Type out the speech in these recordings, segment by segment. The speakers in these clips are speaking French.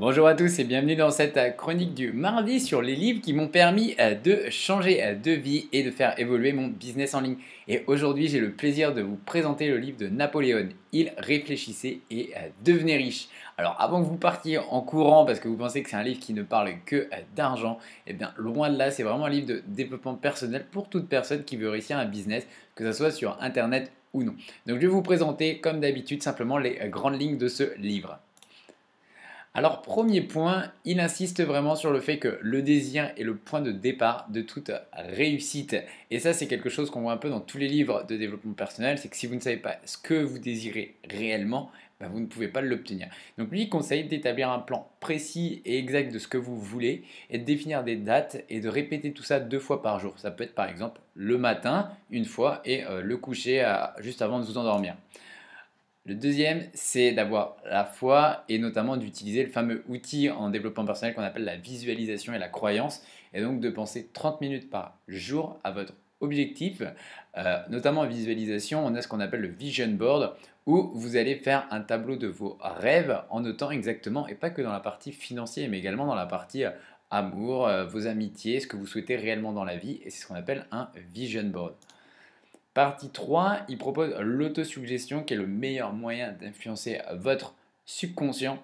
Bonjour à tous et bienvenue dans cette euh, chronique du mardi sur les livres qui m'ont permis euh, de changer euh, de vie et de faire évoluer mon business en ligne. Et aujourd'hui, j'ai le plaisir de vous présenter le livre de Napoléon Il réfléchissait et devenait riche. Alors, avant que vous partiez en courant parce que vous pensez que c'est un livre qui ne parle que d'argent, et eh bien, loin de là, c'est vraiment un livre de développement personnel pour toute personne qui veut réussir un business, que ce soit sur Internet ou non. Donc, je vais vous présenter, comme d'habitude, simplement les grandes lignes de ce livre. Alors premier point, il insiste vraiment sur le fait que le désir est le point de départ de toute réussite. Et ça c'est quelque chose qu'on voit un peu dans tous les livres de développement personnel, c'est que si vous ne savez pas ce que vous désirez réellement, bah, vous ne pouvez pas l'obtenir. Donc lui il conseille d'établir un plan précis et exact de ce que vous voulez et de définir des dates et de répéter tout ça deux fois par jour. Ça peut être par exemple le matin une fois et euh, le coucher juste avant de vous endormir. Le deuxième, c'est d'avoir la foi et notamment d'utiliser le fameux outil en développement personnel qu'on appelle la visualisation et la croyance, et donc de penser 30 minutes par jour à votre objectif, euh, notamment en visualisation, on a ce qu'on appelle le vision board, où vous allez faire un tableau de vos rêves en notant exactement, et pas que dans la partie financière, mais également dans la partie euh, amour, euh, vos amitiés, ce que vous souhaitez réellement dans la vie, et c'est ce qu'on appelle un vision board. Partie 3, il propose l'autosuggestion qui est le meilleur moyen d'influencer votre subconscient.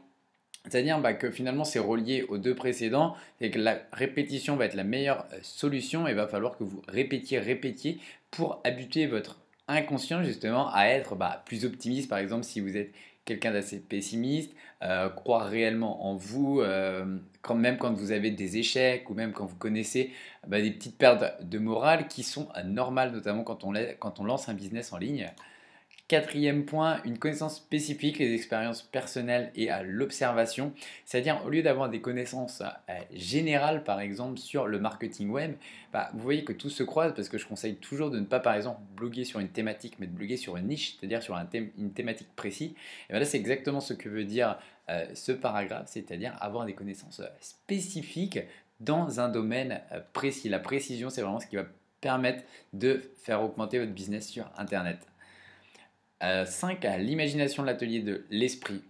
C'est-à-dire bah, que finalement c'est relié aux deux précédents et que la répétition va être la meilleure euh, solution et va falloir que vous répétiez, répétiez pour habituer votre inconscient justement à être bah, plus optimiste par exemple si vous êtes quelqu'un d'assez pessimiste, euh, croire réellement en vous, euh, quand même quand vous avez des échecs ou même quand vous connaissez bah, des petites pertes de morale qui sont normales, notamment quand on lance un business en ligne. Quatrième point, une connaissance spécifique, les expériences personnelles et à l'observation. C'est-à-dire, au lieu d'avoir des connaissances euh, générales, par exemple, sur le marketing web, bah, vous voyez que tout se croise parce que je conseille toujours de ne pas, par exemple, bloguer sur une thématique, mais de bloguer sur une niche, c'est-à-dire sur thème, une thématique précise. Et là, c'est exactement ce que veut dire euh, ce paragraphe, c'est-à-dire avoir des connaissances euh, spécifiques dans un domaine précis. La précision, c'est vraiment ce qui va permettre de faire augmenter votre business sur Internet. 5 à l'imagination de l'atelier de l'esprit.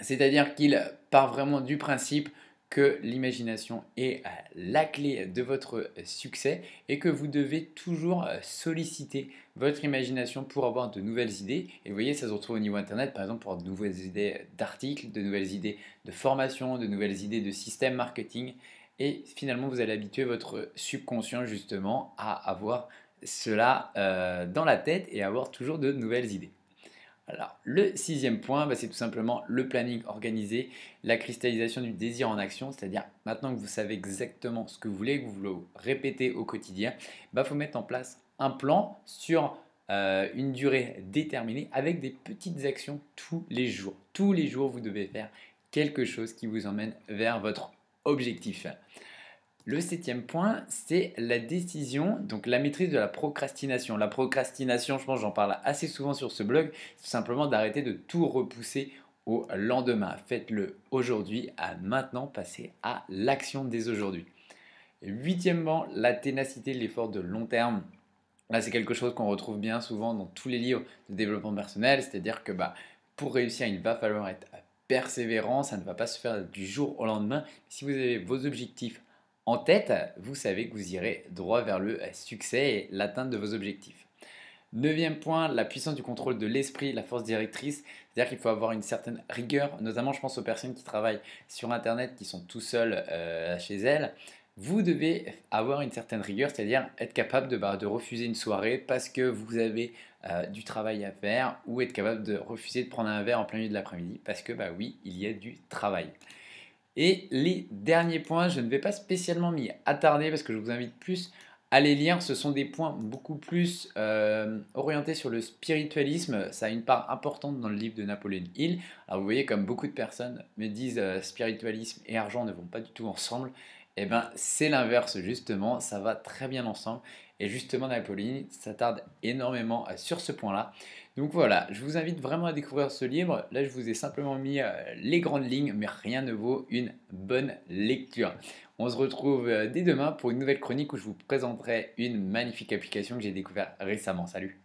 C'est-à-dire qu'il part vraiment du principe que l'imagination est la clé de votre succès et que vous devez toujours solliciter votre imagination pour avoir de nouvelles idées. Et vous voyez, ça se retrouve au niveau Internet, par exemple, pour de nouvelles idées d'articles, de nouvelles idées de formation, de nouvelles idées de système marketing. Et finalement, vous allez habituer votre subconscient justement à avoir cela euh, dans la tête et avoir toujours de nouvelles idées. Alors, le sixième point, bah, c'est tout simplement le planning organisé, la cristallisation du désir en action, c'est-à-dire maintenant que vous savez exactement ce que vous voulez, que vous le répéter au quotidien, il bah, faut mettre en place un plan sur euh, une durée déterminée avec des petites actions tous les jours. Tous les jours, vous devez faire quelque chose qui vous emmène vers votre objectif. Le septième point, c'est la décision, donc la maîtrise de la procrastination. La procrastination, je pense, j'en parle assez souvent sur ce blog, c'est simplement d'arrêter de tout repousser au lendemain. Faites-le aujourd'hui, à maintenant, passez à l'action dès aujourd'hui. Huitièmement, la ténacité, l'effort de long terme. Là, c'est quelque chose qu'on retrouve bien souvent dans tous les livres de développement personnel, c'est-à-dire que bah, pour réussir, il va falloir être persévérant, ça ne va pas se faire du jour au lendemain. Si vous avez vos objectifs en tête, vous savez que vous irez droit vers le succès et l'atteinte de vos objectifs. Neuvième point, la puissance du contrôle de l'esprit, la force directrice. C'est-à-dire qu'il faut avoir une certaine rigueur, notamment je pense aux personnes qui travaillent sur Internet, qui sont tout seules euh, chez elles. Vous devez avoir une certaine rigueur, c'est-à-dire être capable de, bah, refuser une soirée parce que vous avez euh, du travail à faire ou être capable de refuser de prendre un verre en plein milieu de l'après-midi parce que, bah oui, il y a du travail. Et les derniers points, je ne vais pas spécialement m'y attarder parce que je vous invite plus à les lire. Ce sont des points beaucoup plus euh, orientés sur le spiritualisme. Ça a une part importante dans le livre de Napoléon Hill. Alors vous voyez, comme beaucoup de personnes me disent euh, spiritualisme et argent ne vont pas du tout ensemble. et eh bien, c'est l'inverse, justement, ça va très bien ensemble. Et justement, Napoléon s'attarde énormément euh, sur ce point-là. Donc voilà, je vous invite vraiment à découvrir ce livre. Là, je vous ai simplement mis euh, les grandes lignes, mais rien ne vaut une bonne lecture. On se retrouve euh, dès demain pour une nouvelle chronique où je vous présenterai une magnifique application que j'ai découverte récemment. Salut